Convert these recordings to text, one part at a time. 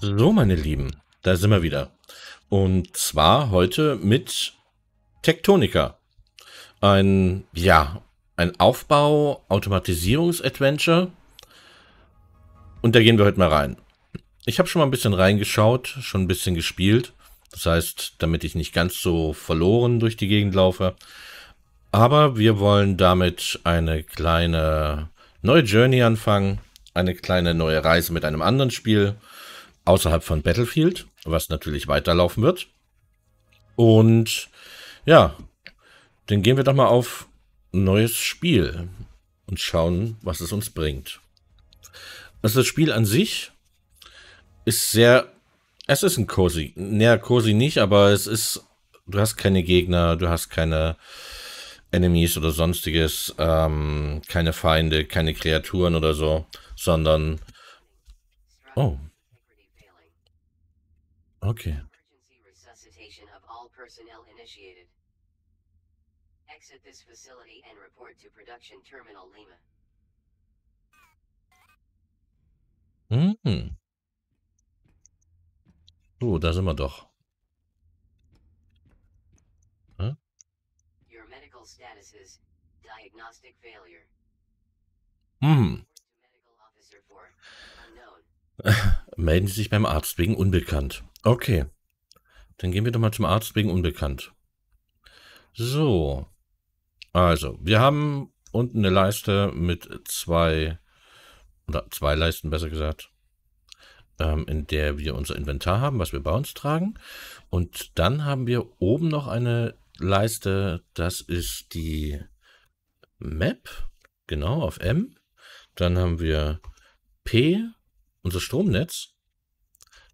So, meine Lieben, da sind wir wieder. Und zwar heute mit Tektonika. Ein, ja, ein Aufbau, Automatisierungs-Adventure. Und da gehen wir heute mal rein. Ich habe schon mal ein bisschen reingeschaut, schon ein bisschen gespielt. Das heißt, damit ich nicht ganz so verloren durch die Gegend laufe. Aber wir wollen damit eine kleine neue Journey anfangen. Eine kleine neue Reise mit einem anderen Spiel außerhalb von Battlefield, was natürlich weiterlaufen wird. Und ja, dann gehen wir doch mal auf ein neues Spiel und schauen, was es uns bringt. Also das Spiel an sich ist sehr, es ist ein Cosi, naja, Cosi nicht, aber es ist, du hast keine Gegner, du hast keine Enemies oder sonstiges, ähm, keine Feinde, keine Kreaturen oder so, sondern, oh, Okay. Emergency resuscitation of all personnel initiated. Exit this facility and report to production terminal Lima. Mhm. Oh, da sind wir doch. Huh? Your medical status is diagnostic failure. Mhm. Melden Sie sich beim Arzt wegen unbekannt. Okay. Dann gehen wir doch mal zum Arzt wegen unbekannt. So. Also, wir haben unten eine Leiste mit zwei, oder zwei Leisten besser gesagt, ähm, in der wir unser Inventar haben, was wir bei uns tragen. Und dann haben wir oben noch eine Leiste, das ist die Map, genau, auf M. Dann haben wir P, unser Stromnetz,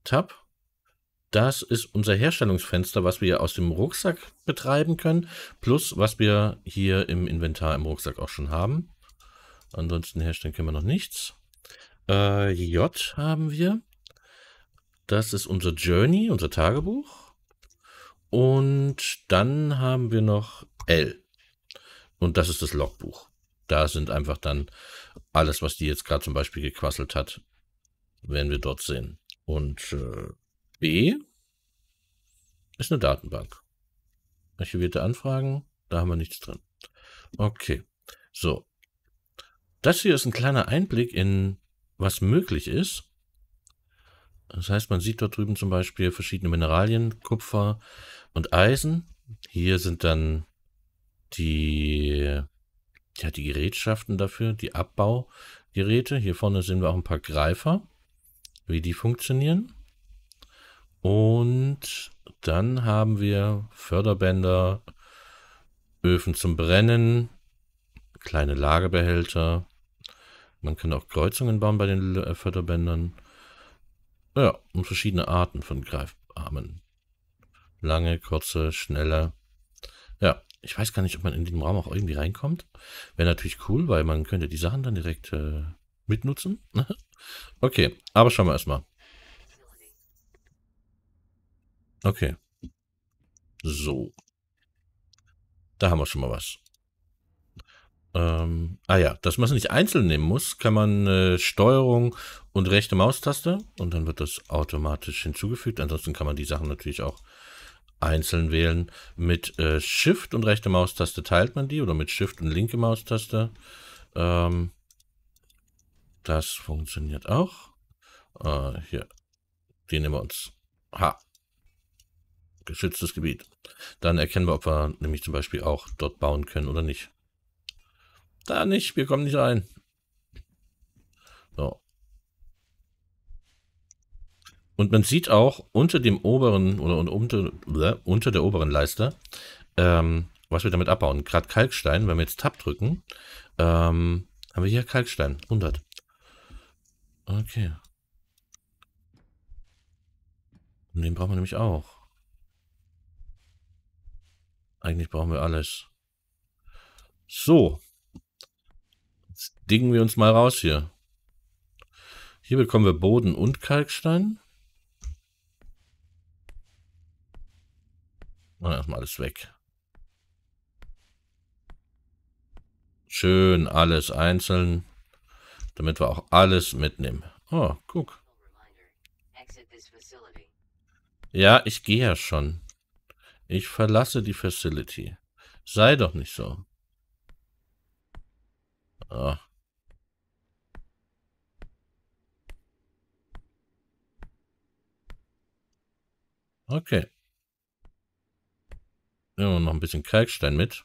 Tab, das ist unser Herstellungsfenster, was wir aus dem Rucksack betreiben können, plus was wir hier im Inventar im Rucksack auch schon haben. Ansonsten herstellen können wir noch nichts. Äh, J haben wir. Das ist unser Journey, unser Tagebuch. Und dann haben wir noch L. Und das ist das Logbuch. Da sind einfach dann alles, was die jetzt gerade zum Beispiel gequasselt hat, werden wir dort sehen. Und äh, B ist eine Datenbank. Archivierte Anfragen, da haben wir nichts drin. Okay, so. Das hier ist ein kleiner Einblick in, was möglich ist. Das heißt, man sieht dort drüben zum Beispiel verschiedene Mineralien, Kupfer und Eisen. Hier sind dann die, ja, die Gerätschaften dafür, die Abbaugeräte. Hier vorne sehen wir auch ein paar Greifer wie die funktionieren. Und dann haben wir Förderbänder, Öfen zum Brennen, kleine Lagerbehälter. Man kann auch Kreuzungen bauen bei den äh, Förderbändern. Ja, und verschiedene Arten von Greifarmen. Lange, kurze, schnelle. Ja, ich weiß gar nicht, ob man in den Raum auch irgendwie reinkommt. Wäre natürlich cool, weil man könnte die Sachen dann direkt äh, mitnutzen. Okay, aber schauen wir erstmal. Okay. So. Da haben wir schon mal was. Ähm, ah ja, dass man es nicht einzeln nehmen muss, kann man äh, Steuerung und rechte Maustaste und dann wird das automatisch hinzugefügt. Ansonsten kann man die Sachen natürlich auch einzeln wählen. Mit äh, Shift und rechte Maustaste teilt man die oder mit Shift und linke Maustaste. Ähm, das funktioniert auch. Äh, hier. Die nehmen wir uns. Ha. Geschütztes Gebiet. Dann erkennen wir, ob wir nämlich zum Beispiel auch dort bauen können oder nicht. Da nicht. Wir kommen nicht rein. So. Und man sieht auch unter dem oberen oder unter, unter der oberen Leiste, ähm, was wir damit abbauen. Gerade Kalkstein, wenn wir jetzt Tab drücken, ähm, haben wir hier Kalkstein, 100. Okay. Und den brauchen wir nämlich auch. Eigentlich brauchen wir alles. So. Jetzt dingen wir uns mal raus hier. Hier bekommen wir Boden und Kalkstein. Und erstmal alles weg. Schön alles einzeln damit wir auch alles mitnehmen. Oh, guck. Ja, ich gehe ja schon. Ich verlasse die Facility. Sei doch nicht so. Oh. Okay. Nehmen wir noch ein bisschen Kalkstein mit.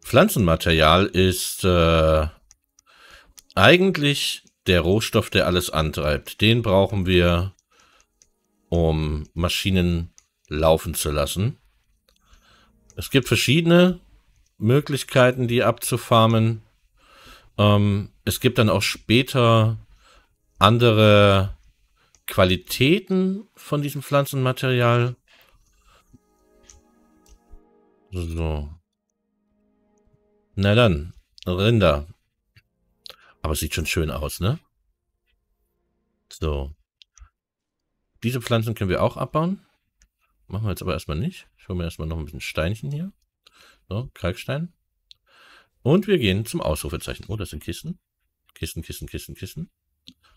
Pflanzenmaterial ist äh, eigentlich der Rohstoff, der alles antreibt. Den brauchen wir, um Maschinen laufen zu lassen. Es gibt verschiedene Möglichkeiten, die abzufarmen. Ähm, es gibt dann auch später andere Qualitäten von diesem Pflanzenmaterial. So. Na dann, Rinder. Aber sieht schon schön aus, ne? So. Diese Pflanzen können wir auch abbauen. Machen wir jetzt aber erstmal nicht. Ich hole mir erstmal noch ein bisschen Steinchen hier. So, Kalkstein. Und wir gehen zum Ausrufezeichen. Oh, das sind Kissen. Kissen, Kissen, Kissen, Kissen.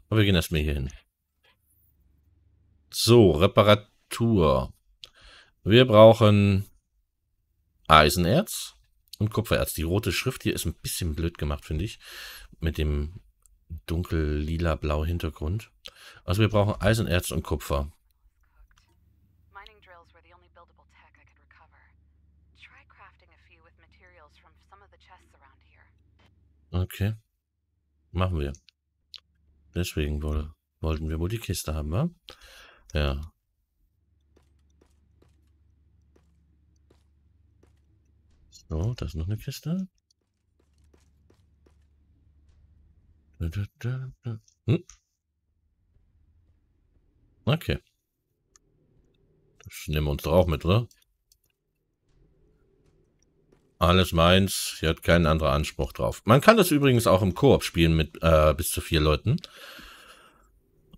Aber wir gehen erstmal hier hin. So, Reparatur. Wir brauchen Eisenerz und Kupfererz. Die rote Schrift hier ist ein bisschen blöd gemacht, finde ich, mit dem dunkel-lila-blau Hintergrund. Also wir brauchen Eisenerz und Kupfer. Okay. Machen wir. Deswegen wollten wir wohl die Kiste haben, wa? Ja. So, da ist noch eine Kiste. Hm. Okay. Das nehmen wir uns doch auch mit, oder? Alles meins. Hier hat keinen anderen Anspruch drauf. Man kann das übrigens auch im Koop spielen mit äh, bis zu vier Leuten.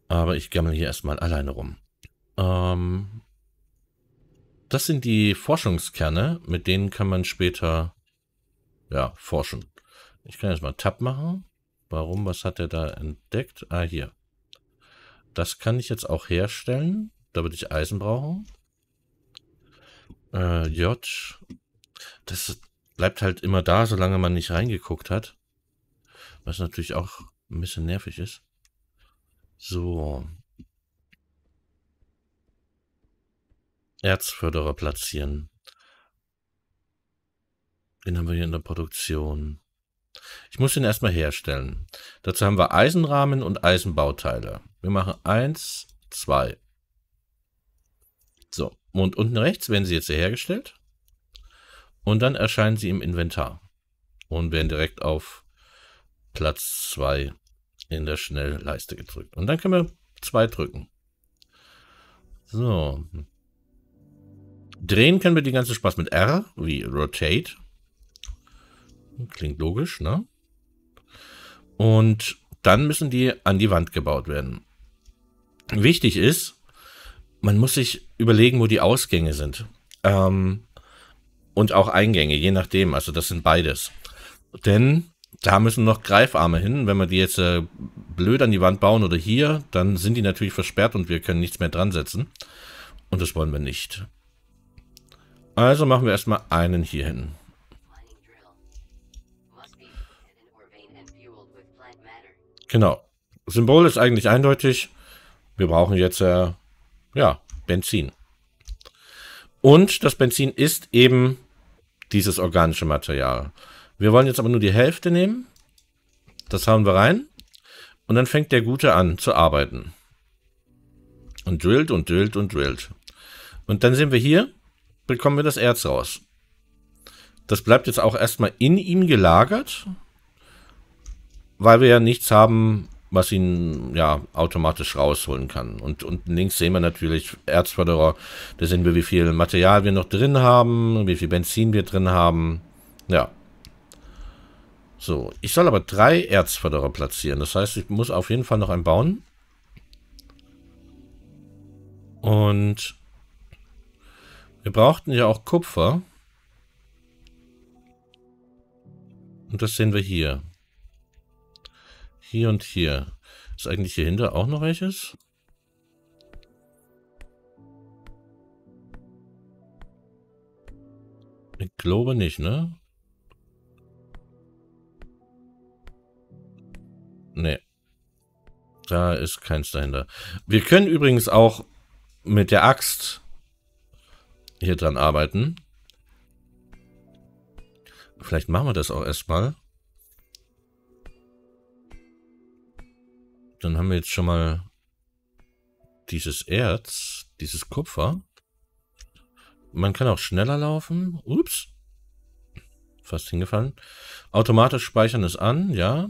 Aber ich gammel hier erstmal alleine rum. Ähm, das sind die Forschungskerne, mit denen kann man später ja, forschen. Ich kann jetzt mal Tab machen. Warum? Was hat er da entdeckt? Ah, hier. Das kann ich jetzt auch herstellen, Da würde ich Eisen brauchen. Äh, J. Das bleibt halt immer da, solange man nicht reingeguckt hat. Was natürlich auch ein bisschen nervig ist. So. Erzförderer platzieren. Den haben wir hier in der Produktion. Ich muss den erstmal herstellen. Dazu haben wir Eisenrahmen und Eisenbauteile. Wir machen eins, zwei. So, und unten rechts werden sie jetzt hergestellt. Und dann erscheinen sie im Inventar. Und werden direkt auf Platz 2 in der Schnellleiste gedrückt. Und dann können wir 2 drücken. So, Drehen können wir den ganzen Spaß mit R, wie Rotate. Klingt logisch, ne? Und dann müssen die an die Wand gebaut werden. Wichtig ist, man muss sich überlegen, wo die Ausgänge sind. Ähm, und auch Eingänge, je nachdem. Also das sind beides. Denn da müssen noch Greifarme hin. Wenn wir die jetzt äh, blöd an die Wand bauen oder hier, dann sind die natürlich versperrt und wir können nichts mehr dran setzen. Und das wollen wir nicht. Also machen wir erstmal einen hier hin. Genau. Symbol ist eigentlich eindeutig. Wir brauchen jetzt, äh, ja, Benzin. Und das Benzin ist eben dieses organische Material. Wir wollen jetzt aber nur die Hälfte nehmen. Das hauen wir rein. Und dann fängt der Gute an zu arbeiten. Und drillt und drillt und drillt. Und dann sehen wir hier, bekommen wir das Erz raus. Das bleibt jetzt auch erstmal in ihm gelagert, weil wir ja nichts haben, was ihn ja automatisch rausholen kann. Und unten links sehen wir natürlich Erzförderer. Da sehen wir, wie viel Material wir noch drin haben, wie viel Benzin wir drin haben. Ja. So, ich soll aber drei Erzförderer platzieren. Das heißt, ich muss auf jeden Fall noch einen bauen. Und wir brauchten ja auch Kupfer. Und das sehen wir hier. Hier und hier. Ist eigentlich hier hinter auch noch welches? Ich glaube nicht, ne? Nee. Da ist keins dahinter. Wir können übrigens auch mit der Axt hier dran arbeiten. Vielleicht machen wir das auch erstmal. Dann haben wir jetzt schon mal dieses Erz, dieses Kupfer. Man kann auch schneller laufen. Ups. Fast hingefallen. Automatisch speichern es an, ja.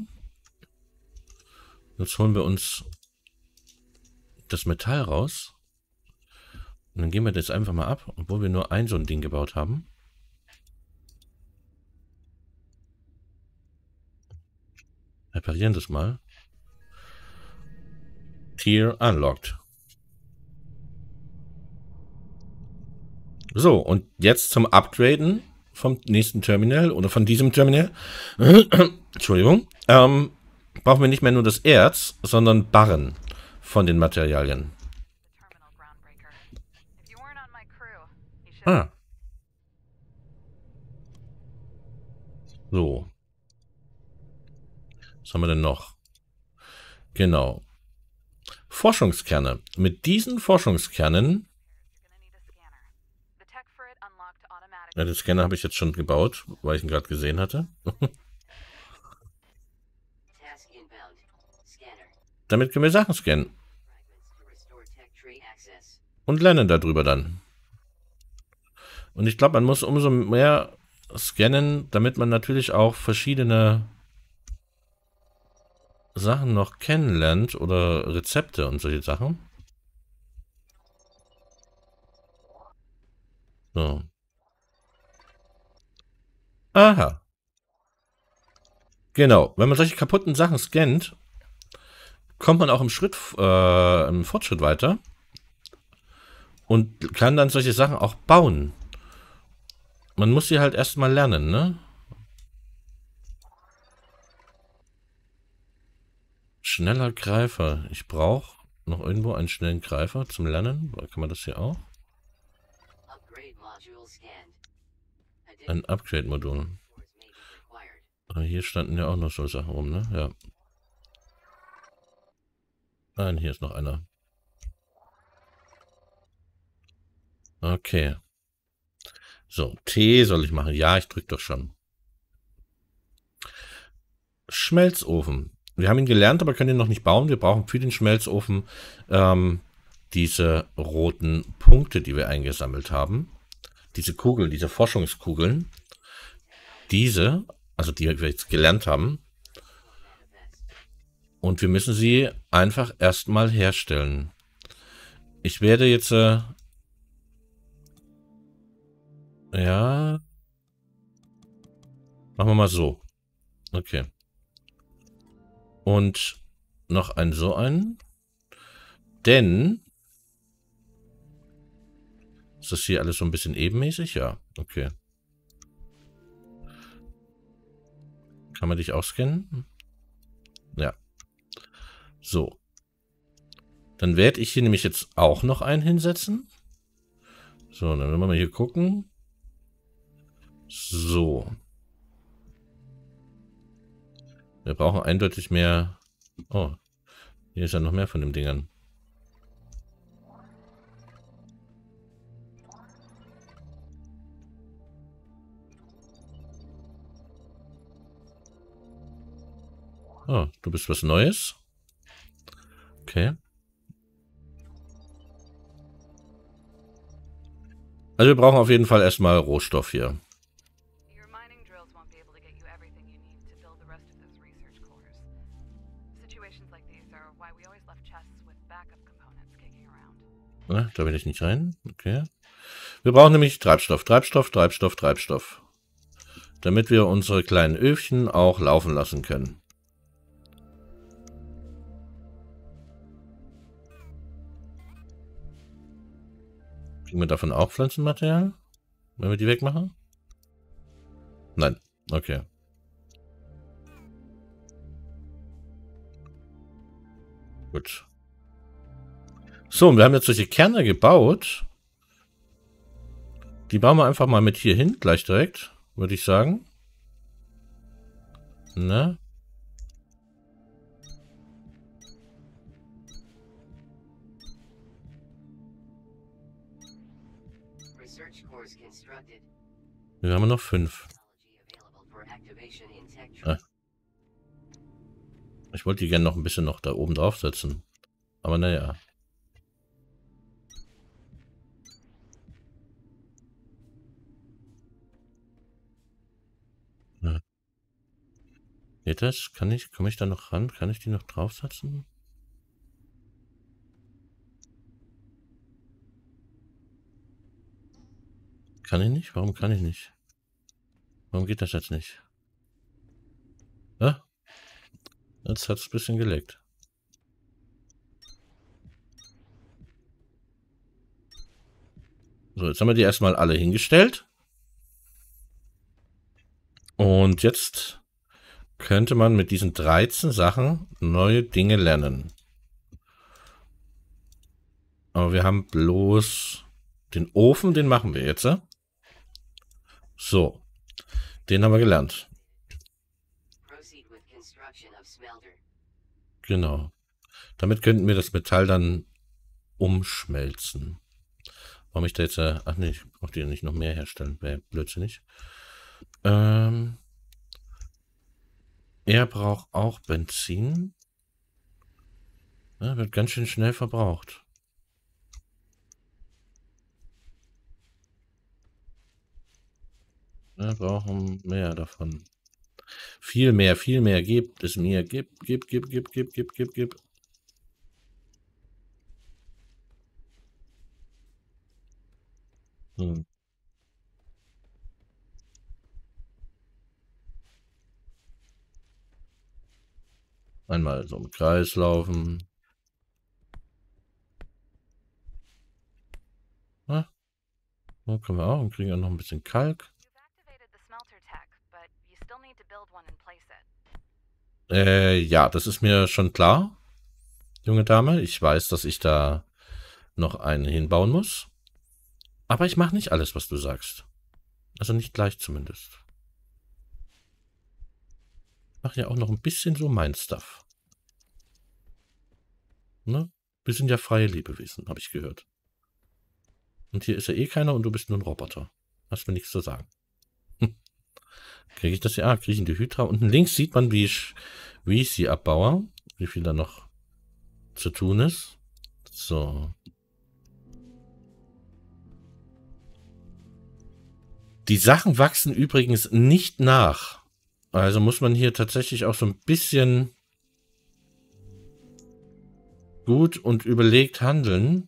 Jetzt holen wir uns das Metall raus. Und dann gehen wir das einfach mal ab, obwohl wir nur ein so ein Ding gebaut haben. Reparieren das mal. Tier unlocked. So, und jetzt zum Upgraden vom nächsten Terminal oder von diesem Terminal. Entschuldigung. Ähm, brauchen wir nicht mehr nur das Erz, sondern Barren von den Materialien. Ah. So. Was haben wir denn noch? Genau. Forschungskerne. Mit diesen Forschungskernen... Ja, den Scanner habe ich jetzt schon gebaut, weil ich ihn gerade gesehen hatte. Damit können wir Sachen scannen. Und lernen darüber dann. Und ich glaube, man muss umso mehr scannen, damit man natürlich auch verschiedene Sachen noch kennenlernt oder Rezepte und solche Sachen. So. Aha. Genau, wenn man solche kaputten Sachen scannt, kommt man auch im Schritt, äh, im Fortschritt weiter und kann dann solche Sachen auch bauen. Man muss sie halt erstmal lernen, ne? Schneller Greifer. Ich brauche noch irgendwo einen schnellen Greifer zum Lernen. Kann man das hier auch? Ein Upgrade-Modul. Ah, hier standen ja auch noch so Sachen rum, ne? Ja. Nein, hier ist noch einer. Okay. So, T soll ich machen? Ja, ich drücke doch schon. Schmelzofen. Wir haben ihn gelernt, aber können ihn noch nicht bauen. Wir brauchen für den Schmelzofen ähm, diese roten Punkte, die wir eingesammelt haben. Diese Kugeln, diese Forschungskugeln. Diese, also die wir jetzt gelernt haben. Und wir müssen sie einfach erstmal herstellen. Ich werde jetzt äh, ja. Machen wir mal so. Okay. Und noch einen so einen. Denn... Ist das hier alles so ein bisschen ebenmäßig? Ja, okay. Kann man dich auch scannen? Ja. So. Dann werde ich hier nämlich jetzt auch noch einen hinsetzen. So, dann werden wir mal hier gucken. So. Wir brauchen eindeutig mehr... Oh, hier ist ja noch mehr von den Dingern. Oh, du bist was Neues? Okay. Also wir brauchen auf jeden Fall erstmal Rohstoff hier. Ne? Da will ich nicht rein. Okay. Wir brauchen nämlich Treibstoff, Treibstoff, Treibstoff, Treibstoff. Damit wir unsere kleinen Öfchen auch laufen lassen können. Kriegen wir davon auch Pflanzenmaterial? Wenn wir die wegmachen? Nein. Okay. Gut. So, und wir haben jetzt solche Kerne gebaut. Die bauen wir einfach mal mit hier hin, gleich direkt, würde ich sagen. Ne? Wir haben noch fünf. Ah. Ich wollte die gerne noch ein bisschen noch da oben draufsetzen. Aber naja. Geht das? Kann ich, komme ich da noch ran? Kann ich die noch draufsetzen? Kann ich nicht? Warum kann ich nicht? Warum geht das jetzt nicht? Ah, jetzt hat es ein bisschen gelegt. So, jetzt haben wir die erstmal alle hingestellt. Und jetzt könnte man mit diesen 13 Sachen neue Dinge lernen. Aber wir haben bloß den Ofen, den machen wir jetzt. So, den haben wir gelernt. Genau. Damit könnten wir das Metall dann umschmelzen. Warum ich da jetzt... Äh, ach nee, ich brauche die nicht noch mehr herstellen. Wäre blödsinnig. Ähm... Er braucht auch Benzin. Ja, wird ganz schön schnell verbraucht. Wir brauchen mehr davon. Viel mehr, viel mehr. Gibt es mir. Gibt, gibt, gibt, gibt, gibt, gibt, gibt, gibt. Hm. Einmal so im Kreis laufen. Na? Ah. So oh, können wir auch und kriegen auch noch ein bisschen Kalk. Äh, ja, das ist mir schon klar, junge Dame. Ich weiß, dass ich da noch einen hinbauen muss. Aber ich mache nicht alles, was du sagst. Also nicht gleich zumindest mache ja auch noch ein bisschen so mein Stuff. Ne? Wir sind ja freie Lebewesen, habe ich gehört. Und hier ist ja eh keiner und du bist nur ein Roboter. Hast mir nichts zu sagen. Hm. Kriege ich das hier? Ah, ich in die Hydra. Unten links sieht man, wie ich, wie ich sie abbaue. Wie viel da noch zu tun ist. So. Die Sachen wachsen übrigens nicht nach. Also muss man hier tatsächlich auch so ein bisschen gut und überlegt handeln.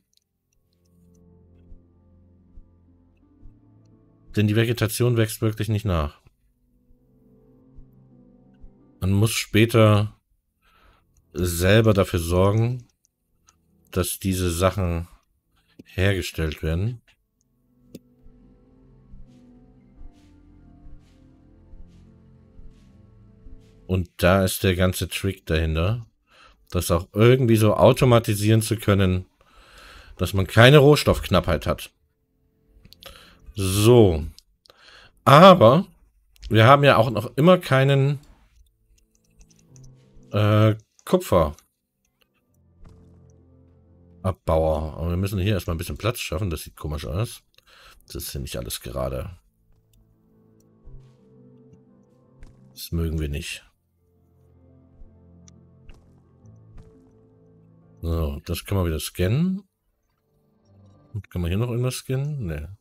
Denn die Vegetation wächst wirklich nicht nach. Man muss später selber dafür sorgen, dass diese Sachen hergestellt werden. Und da ist der ganze Trick dahinter, das auch irgendwie so automatisieren zu können, dass man keine Rohstoffknappheit hat. So. Aber wir haben ja auch noch immer keinen äh, Kupferabbauer. Aber wir müssen hier erstmal ein bisschen Platz schaffen. Das sieht komisch aus. Das ist hier nicht alles gerade. Das mögen wir nicht. So, das kann man wieder scannen. Kann man hier noch irgendwas scannen? Ne.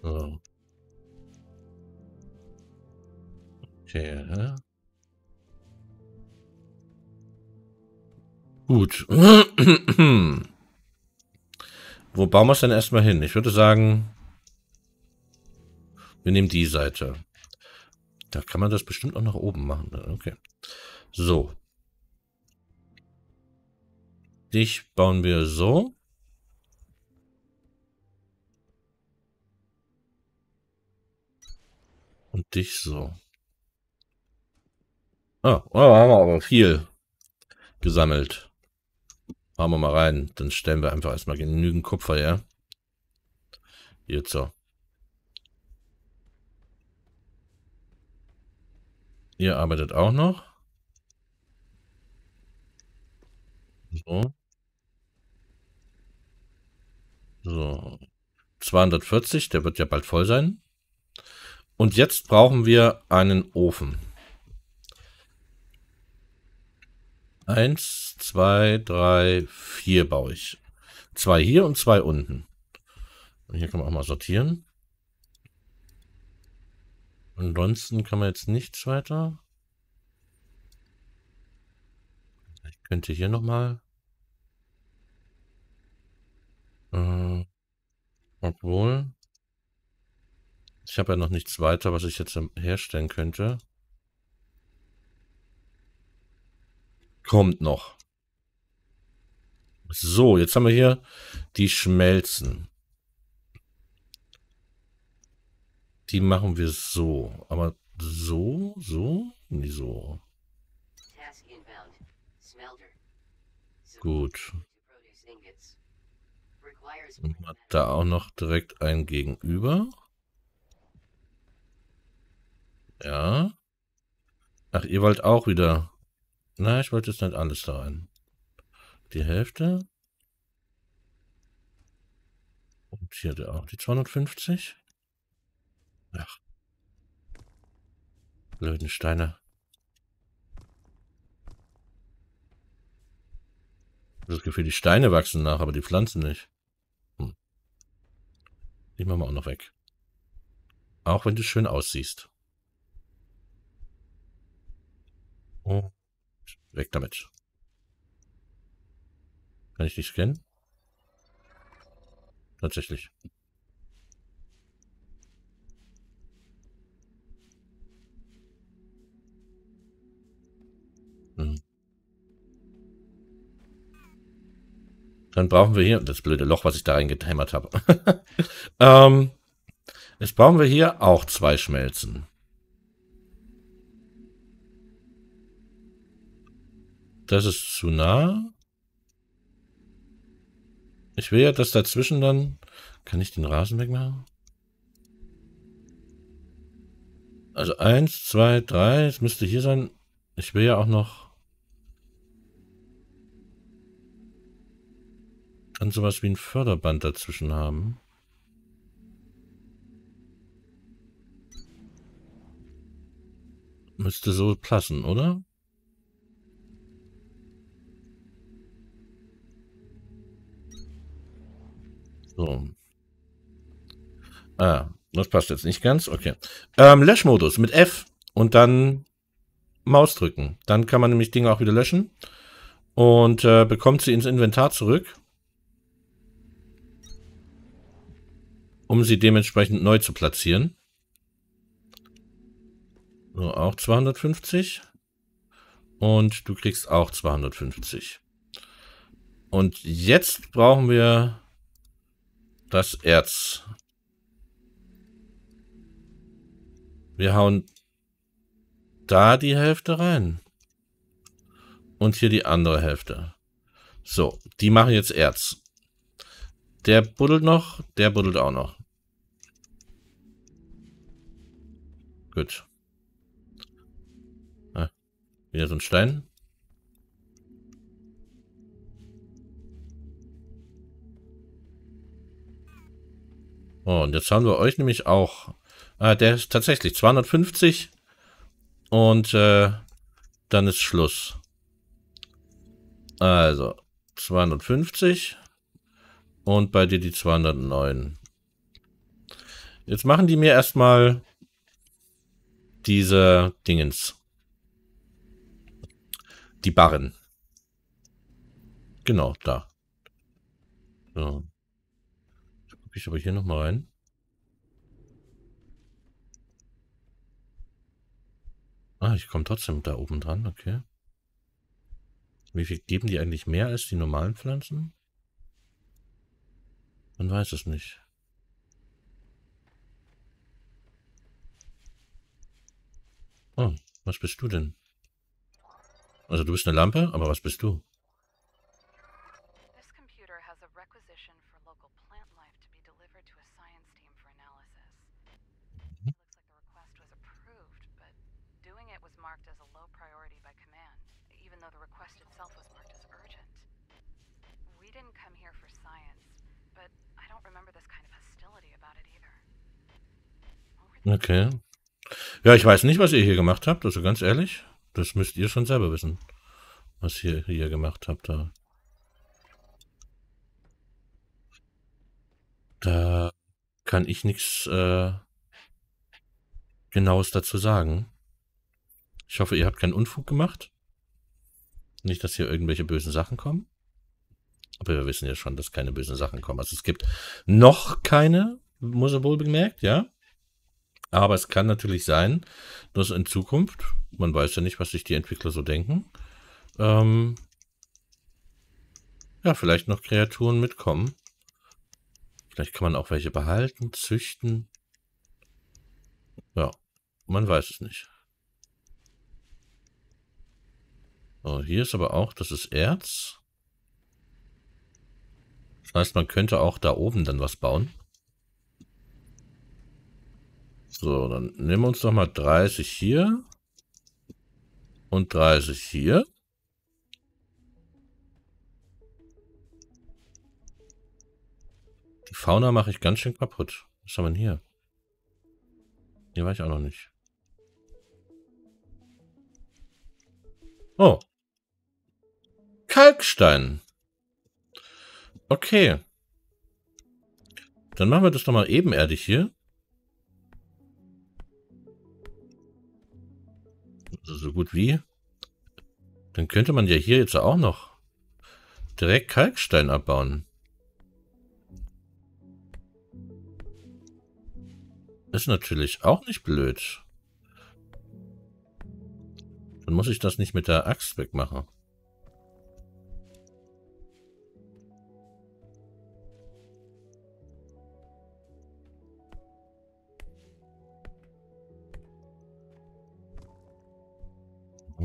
So. Okay. Ja. Gut. Wo bauen wir es denn erstmal hin? Ich würde sagen, wir nehmen die Seite. Da kann man das bestimmt auch nach oben machen. Okay. So. Dich bauen wir so. Und dich so. Ah, oh, haben wir aber viel gesammelt. Hauen wir mal rein. Dann stellen wir einfach erstmal genügend Kupfer her. Jetzt so. Ihr arbeitet auch noch. So. So. 240, der wird ja bald voll sein. Und jetzt brauchen wir einen Ofen. Eins, zwei, drei, vier baue ich. Zwei hier und zwei unten. Und hier kann man auch mal sortieren. Ansonsten kann man jetzt nichts weiter. könnte hier nochmal. Äh, obwohl. Ich habe ja noch nichts weiter, was ich jetzt herstellen könnte. Kommt noch. So, jetzt haben wir hier die Schmelzen. Die machen wir so. Aber so, so, nie so. Gut. Und hat da auch noch direkt ein Gegenüber. Ja. Ach, ihr wollt auch wieder. Na, ich wollte jetzt nicht alles da rein. Die Hälfte. Und hier auch die 250. Ach. Blöden Steine. das Gefühl, die Steine wachsen nach, aber die Pflanzen nicht. Hm. Die machen wir auch noch weg. Auch wenn du schön aussiehst. Und weg damit. Kann ich dich scannen? Tatsächlich. Dann brauchen wir hier, das blöde Loch, was ich da reingetämmert habe. ähm, jetzt brauchen wir hier auch zwei Schmelzen. Das ist zu nah. Ich will ja, dass dazwischen dann... Kann ich den Rasen wegmachen? Also eins, zwei, drei. Es müsste hier sein. Ich will ja auch noch... dann sowas wie ein Förderband dazwischen haben. Müsste so passen, oder? So. Ah, das passt jetzt nicht ganz. Okay. Ähm, Löschmodus mit F und dann Maus drücken. Dann kann man nämlich Dinge auch wieder löschen und äh, bekommt sie ins Inventar zurück. um sie dementsprechend neu zu platzieren. So, auch 250. Und du kriegst auch 250. Und jetzt brauchen wir das Erz. Wir hauen da die Hälfte rein. Und hier die andere Hälfte. So, die machen jetzt Erz. Der buddelt noch, der buddelt auch noch. Gut. Ah, wieder so ein Stein. Oh, und jetzt haben wir euch nämlich auch... Ah, der ist tatsächlich 250. Und äh, dann ist Schluss. Also, 250 und bei dir die 209. Jetzt machen die mir erstmal diese Dingens. Die Barren. Genau, da. So. Gucke ich aber hier nochmal rein. Ah, ich komme trotzdem da oben dran, okay. Wie viel geben die eigentlich mehr als die normalen Pflanzen? Man weiß es nicht. Oh, was bist du denn? Also du bist eine Lampe, aber was bist du? Okay. Ja, ich weiß nicht, was ihr hier gemacht habt, also ganz ehrlich. Das müsst ihr schon selber wissen, was ihr hier gemacht habt. Da. da kann ich nichts äh, Genaues dazu sagen. Ich hoffe, ihr habt keinen Unfug gemacht. Nicht, dass hier irgendwelche bösen Sachen kommen. Aber wir wissen ja schon, dass keine bösen Sachen kommen. Also es gibt noch keine, muss er wohl bemerkt, ja. Aber es kann natürlich sein, dass in Zukunft, man weiß ja nicht, was sich die Entwickler so denken, ähm, ja, vielleicht noch Kreaturen mitkommen. Vielleicht kann man auch welche behalten, züchten. Ja, man weiß es nicht. So, hier ist aber auch, das ist Erz. Das heißt, man könnte auch da oben dann was bauen. So, dann nehmen wir uns doch mal 30 hier und 30 hier. Die Fauna mache ich ganz schön kaputt. Was haben wir denn hier? Hier war ich auch noch nicht. Oh. Kalkstein. Okay. Dann machen wir das doch mal ebenerdig hier. Also so gut wie. Dann könnte man ja hier jetzt auch noch direkt Kalkstein abbauen. Ist natürlich auch nicht blöd. Dann muss ich das nicht mit der Axt wegmachen.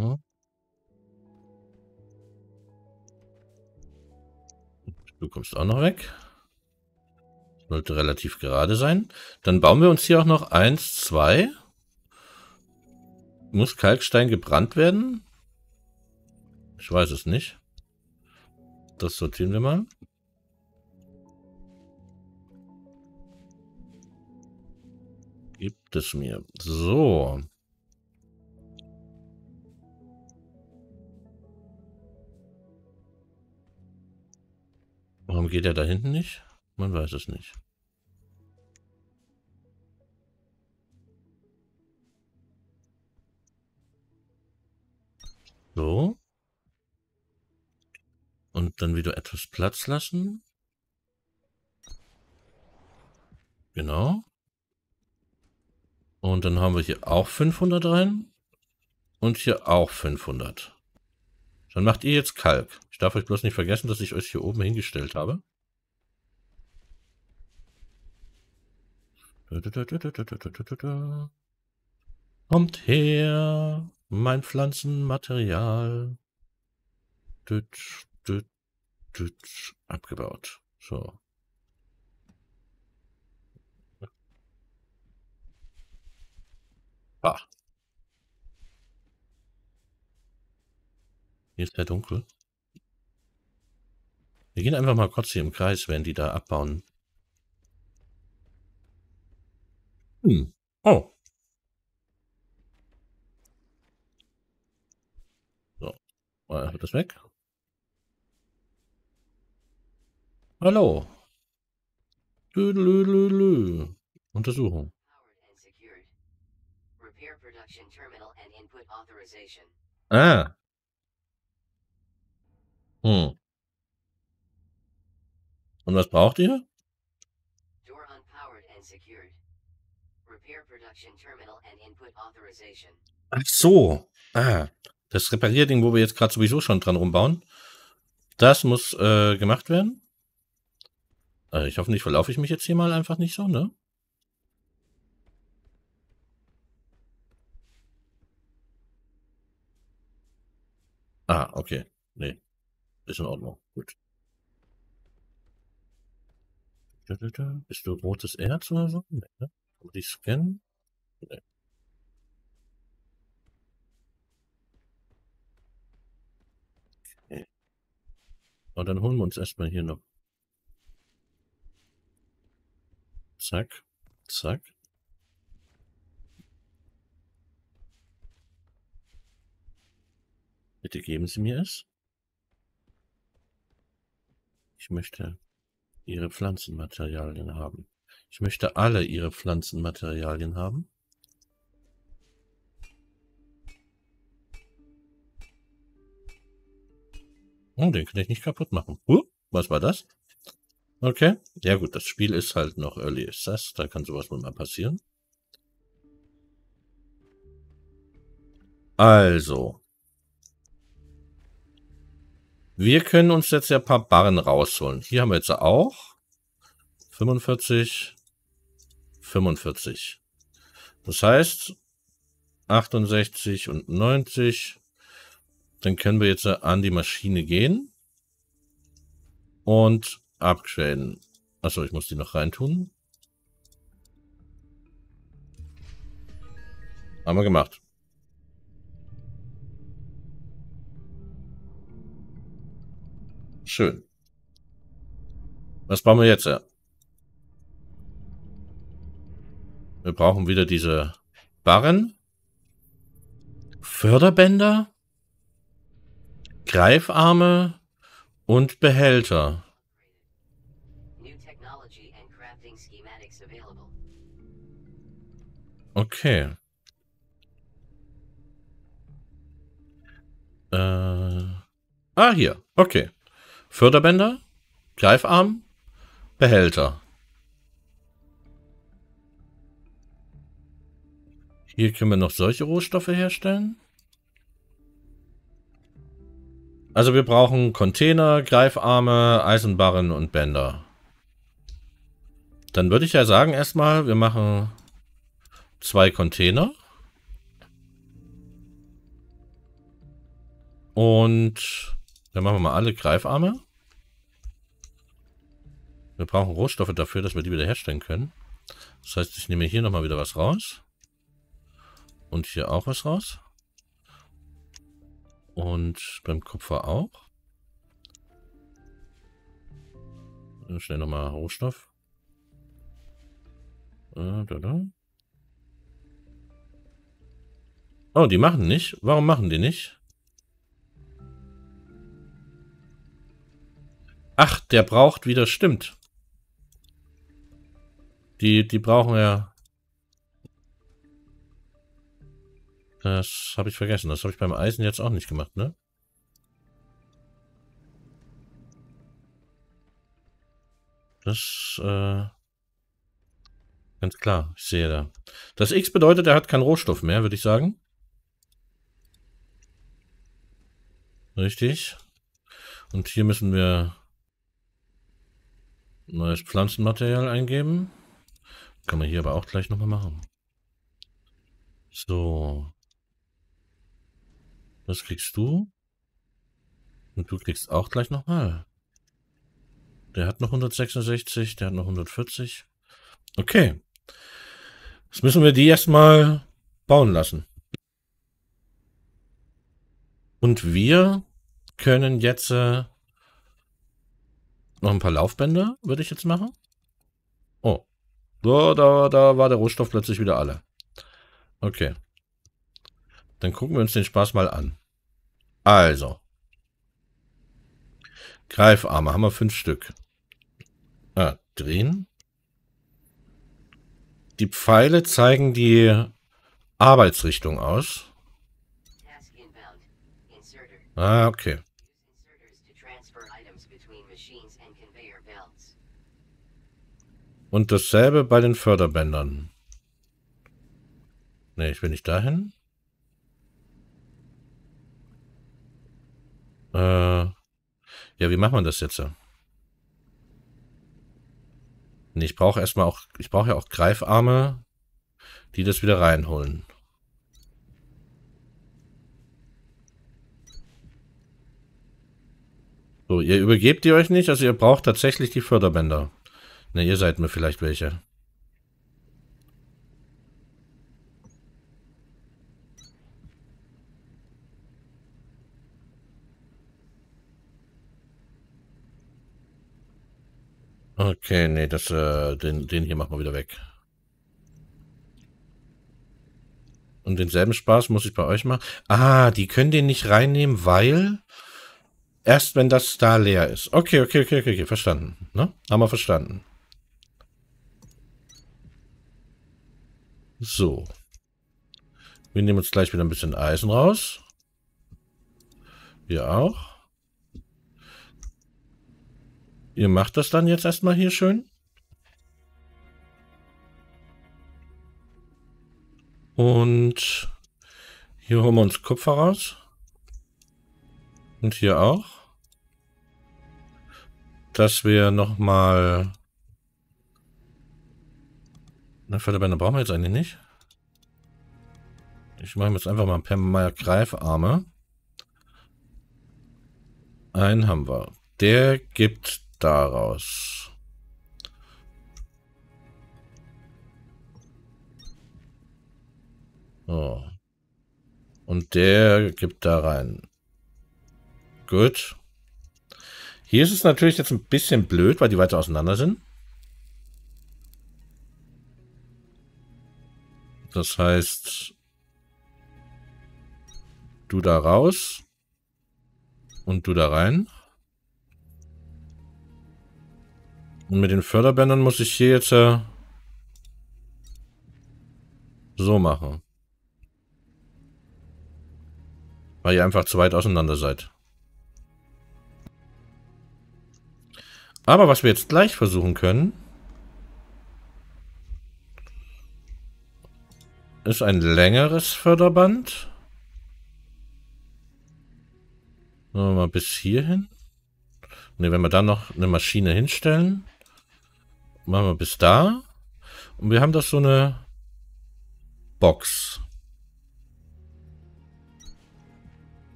Ne? Du kommst auch noch weg. Sollte relativ gerade sein. Dann bauen wir uns hier auch noch eins, zwei. Muss Kalkstein gebrannt werden? Ich weiß es nicht. Das sortieren wir mal. Gibt es mir. So. Warum geht er da hinten nicht? Man weiß es nicht. So. Und dann wieder etwas Platz lassen. Genau. Und dann haben wir hier auch 500 rein. Und hier auch 500. Dann macht ihr jetzt Kalk. Ich darf euch bloß nicht vergessen, dass ich euch hier oben hingestellt habe. Kommt her, mein Pflanzenmaterial. Abgebaut. So. Ah. Hier ist ja dunkel. Wir gehen einfach mal kurz hier im Kreis, wenn die da abbauen. Hm. Oh. So. Oh, das weg. Hallo. Lü, Untersuchung. Ah. Hm. Und was braucht ihr? Ach so. Ah, das Reparierding, wo wir jetzt gerade sowieso schon dran rumbauen. Das muss äh, gemacht werden. Also ich hoffe nicht, verlaufe ich mich jetzt hier mal einfach nicht so, ne? Ah, okay. Nee. Ist in Ordnung. Gut. Bist du rotes Erz oder so? Nee, ne? Kann man dich scannen? Nee. Okay. Und dann holen wir uns erstmal hier noch. Zack. Zack. Bitte geben Sie mir es. Ich möchte Ihre Pflanzenmaterialien haben. Ich möchte alle Ihre Pflanzenmaterialien haben. Oh, den kann ich nicht kaputt machen. Uh, was war das? Okay. Ja gut, das Spiel ist halt noch Early Access. Da kann sowas wohl mal passieren. Also, wir können uns jetzt ja ein paar Barren rausholen. Hier haben wir jetzt auch 45, 45. Das heißt 68 und 90. Dann können wir jetzt an die Maschine gehen und upgraden. Achso, ich muss die noch reintun. Haben wir gemacht. Schön. Was brauchen wir jetzt? Wir brauchen wieder diese Barren. Förderbänder. Greifarme und Behälter. Okay. Äh. Ah, hier. Okay. Förderbänder, Greifarm, Behälter. Hier können wir noch solche Rohstoffe herstellen. Also wir brauchen Container, Greifarme, Eisenbarren und Bänder. Dann würde ich ja sagen erstmal, wir machen zwei Container. Und dann machen wir mal alle Greifarme. Wir brauchen Rohstoffe dafür, dass wir die wieder herstellen können. Das heißt, ich nehme hier nochmal wieder was raus. Und hier auch was raus. Und beim Kupfer auch. Schnell nochmal Rohstoff. Äh, oh, die machen nicht. Warum machen die nicht? Ach, der braucht wieder, stimmt. Die, die brauchen ja... Das habe ich vergessen. Das habe ich beim Eisen jetzt auch nicht gemacht, ne? Das, äh... Ganz klar, ich sehe da. Das X bedeutet, er hat keinen Rohstoff mehr, würde ich sagen. Richtig. Und hier müssen wir Neues Pflanzenmaterial eingeben. Kann man hier aber auch gleich nochmal machen. So. Das kriegst du. Und du kriegst auch gleich nochmal. Der hat noch 166, der hat noch 140. Okay. Jetzt müssen wir die erstmal bauen lassen. Und wir können jetzt äh, noch ein paar Laufbänder würde ich jetzt machen. Oh. So, da, da war der Rohstoff plötzlich wieder alle. Okay. Dann gucken wir uns den Spaß mal an. Also. Greifarme haben wir fünf Stück. Ah, drehen. Die Pfeile zeigen die Arbeitsrichtung aus. Ah, okay. Und dasselbe bei den Förderbändern. Ne, ich will nicht dahin. Äh, ja, wie macht man das jetzt? Ne, ich brauche erstmal auch, ich brauche ja auch Greifarme, die das wieder reinholen. So, ihr übergebt die euch nicht, also ihr braucht tatsächlich die Förderbänder. Na, ihr seid mir vielleicht welche. Okay, nee, das, äh, den, den hier machen wir wieder weg. Und denselben Spaß muss ich bei euch machen. Ah, die können den nicht reinnehmen, weil erst wenn das da leer ist. Okay, okay, okay, okay, okay verstanden. Ne? Haben wir verstanden. So. Wir nehmen uns gleich wieder ein bisschen Eisen raus. Wir auch. Ihr macht das dann jetzt erstmal hier schön. Und hier holen wir uns Kupfer raus. Und hier auch. Dass wir nochmal na, Förderbänder brauchen wir jetzt eigentlich nicht. Ich mache jetzt einfach mal ein paar Greifarme. Einen haben wir. Der gibt daraus. So. Und der gibt da rein. Gut. Hier ist es natürlich jetzt ein bisschen blöd, weil die weiter auseinander sind. Das heißt, du da raus und du da rein. Und mit den Förderbändern muss ich hier jetzt äh, so machen. Weil ihr einfach zu weit auseinander seid. Aber was wir jetzt gleich versuchen können, ist ein längeres Förderband. Nehmen wir mal bis hierhin. Ne, wenn wir dann noch eine Maschine hinstellen, machen wir bis da. Und wir haben das so eine Box.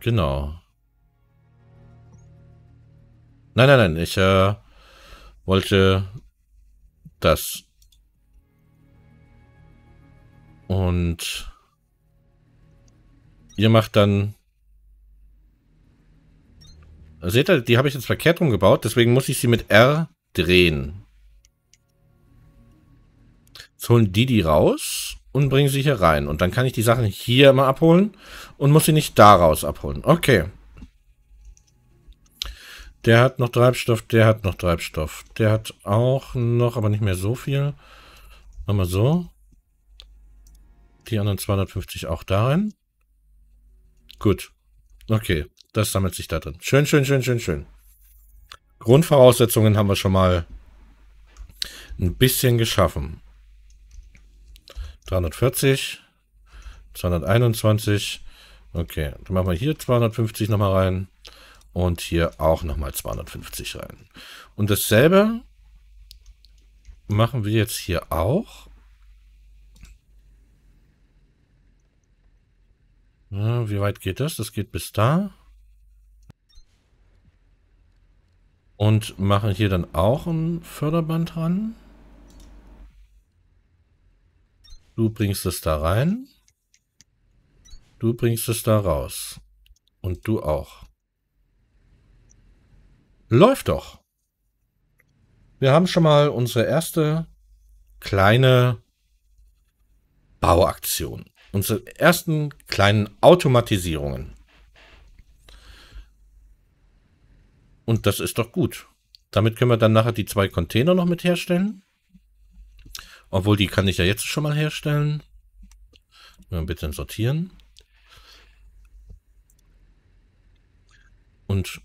Genau. Nein, nein, nein, ich äh, wollte das und ihr macht dann... Seht ihr, die habe ich jetzt verkehrt rumgebaut, deswegen muss ich sie mit R drehen. Jetzt holen die die raus und bringen sie hier rein. Und dann kann ich die Sachen hier immer abholen und muss sie nicht da raus abholen. Okay. Der hat noch Treibstoff, der hat noch Treibstoff. Der hat auch noch, aber nicht mehr so viel. Machen wir so die anderen 250 auch da rein? Gut. Okay, das sammelt sich da drin. Schön, schön, schön, schön, schön. Grundvoraussetzungen haben wir schon mal ein bisschen geschaffen. 340, 221. Okay, dann machen wir hier 250 nochmal rein und hier auch nochmal 250 rein. Und dasselbe machen wir jetzt hier auch. Na, wie weit geht das? Das geht bis da. Und machen hier dann auch ein Förderband dran. Du bringst es da rein. Du bringst es da raus. Und du auch. Läuft doch. Wir haben schon mal unsere erste kleine Bauaktion unsere ersten kleinen Automatisierungen. Und das ist doch gut. Damit können wir dann nachher die zwei Container noch mit herstellen. Obwohl, die kann ich ja jetzt schon mal herstellen. Ein bisschen sortieren. Und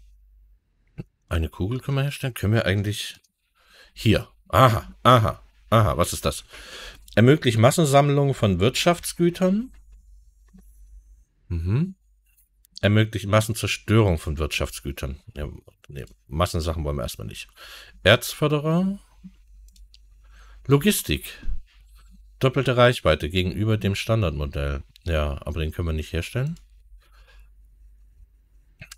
eine Kugel können wir herstellen. Können wir eigentlich... Hier. Aha, aha, aha. Was ist das? ermöglicht Massensammlungen von Wirtschaftsgütern. Mhm. Ermöglicht Massenzerstörung von Wirtschaftsgütern. Ja, nee, Massensachen wollen wir erstmal nicht. Erzförderer. Logistik. Doppelte Reichweite gegenüber dem Standardmodell. Ja, aber den können wir nicht herstellen.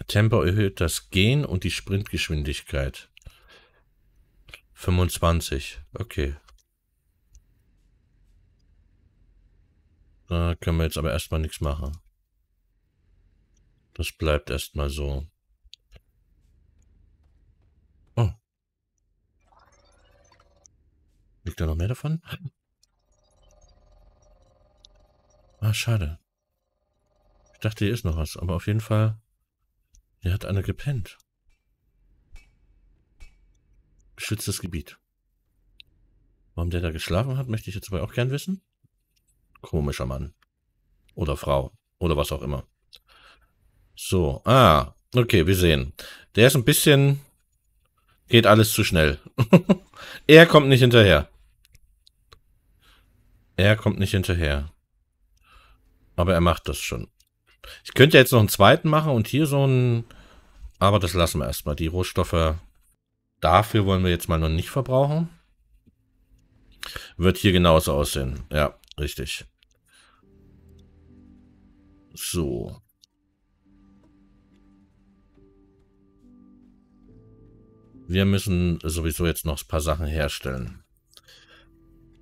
Tempo erhöht das Gehen und die Sprintgeschwindigkeit. 25. Okay. Da können wir jetzt aber erstmal nichts machen. Das bleibt erstmal so. Oh. Liegt da noch mehr davon? Ah, schade. Ich dachte, hier ist noch was, aber auf jeden Fall, hier hat einer gepennt. Geschütztes Gebiet. Warum der da geschlafen hat, möchte ich jetzt aber auch gern wissen. Komischer Mann. Oder Frau. Oder was auch immer. So, ah, okay, wir sehen. Der ist ein bisschen... Geht alles zu schnell. er kommt nicht hinterher. Er kommt nicht hinterher. Aber er macht das schon. Ich könnte jetzt noch einen zweiten machen und hier so einen... Aber das lassen wir erstmal. Die Rohstoffe dafür wollen wir jetzt mal noch nicht verbrauchen. Wird hier genauso aussehen. Ja, richtig. So. Wir müssen sowieso jetzt noch ein paar Sachen herstellen.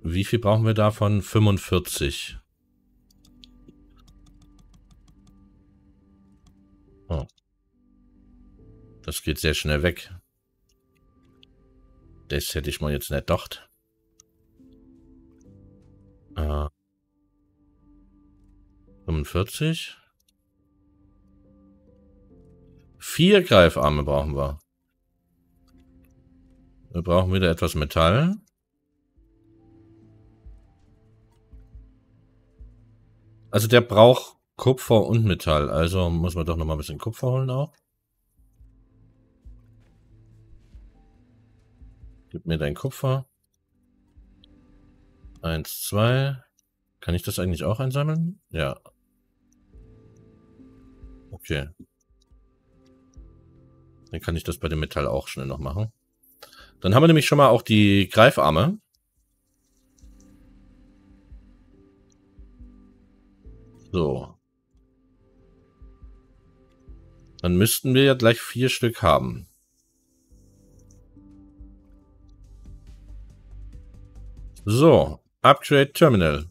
Wie viel brauchen wir davon? 45. Oh. Das geht sehr schnell weg. Das hätte ich mal jetzt nicht gedacht. Äh. 45. Vier Greifarme brauchen wir. Wir brauchen wieder etwas Metall. Also der braucht Kupfer und Metall. Also muss man doch nochmal ein bisschen Kupfer holen auch. Gib mir dein Kupfer. Eins, zwei. Kann ich das eigentlich auch einsammeln? Ja, Okay. Dann kann ich das bei dem Metall auch schnell noch machen. Dann haben wir nämlich schon mal auch die Greifarme. So. Dann müssten wir ja gleich vier Stück haben. So, Upgrade Terminal.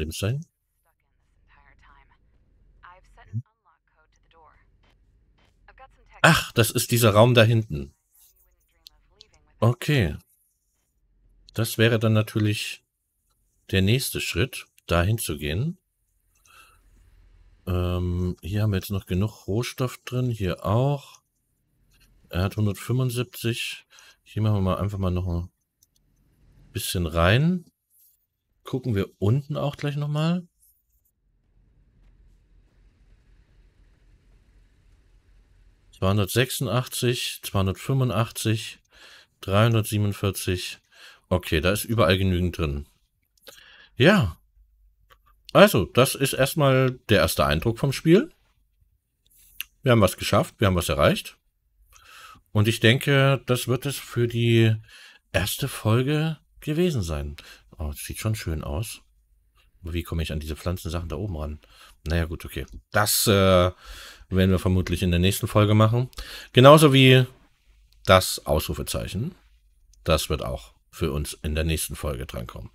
Problem sein? Ach, das ist dieser Raum da hinten. Okay. Das wäre dann natürlich der nächste Schritt, da hinzugehen. Ähm, hier haben wir jetzt noch genug Rohstoff drin, hier auch. Er hat 175. Hier machen wir mal einfach mal noch ein bisschen rein. Gucken wir unten auch gleich nochmal. ...286, 285, 347... Okay, da ist überall genügend drin. Ja. Also, das ist erstmal der erste Eindruck vom Spiel. Wir haben was geschafft, wir haben was erreicht. Und ich denke, das wird es für die erste Folge gewesen sein. Oh, sieht schon schön aus. Wie komme ich an diese Pflanzensachen da oben ran? Naja, gut, okay. Das äh, werden wir vermutlich in der nächsten Folge machen. Genauso wie das Ausrufezeichen. Das wird auch für uns in der nächsten Folge drankommen.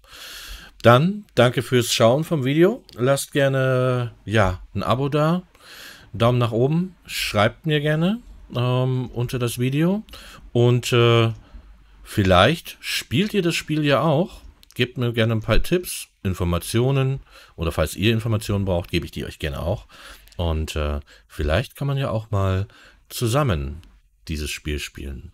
Dann danke fürs Schauen vom Video. Lasst gerne ja, ein Abo da. Daumen nach oben. Schreibt mir gerne ähm, unter das Video. Und äh, vielleicht spielt ihr das Spiel ja auch gebt mir gerne ein paar Tipps, Informationen oder falls ihr Informationen braucht, gebe ich die euch gerne auch. Und äh, vielleicht kann man ja auch mal zusammen dieses Spiel spielen.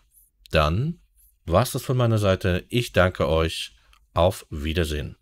Dann war's das von meiner Seite. Ich danke euch. Auf Wiedersehen.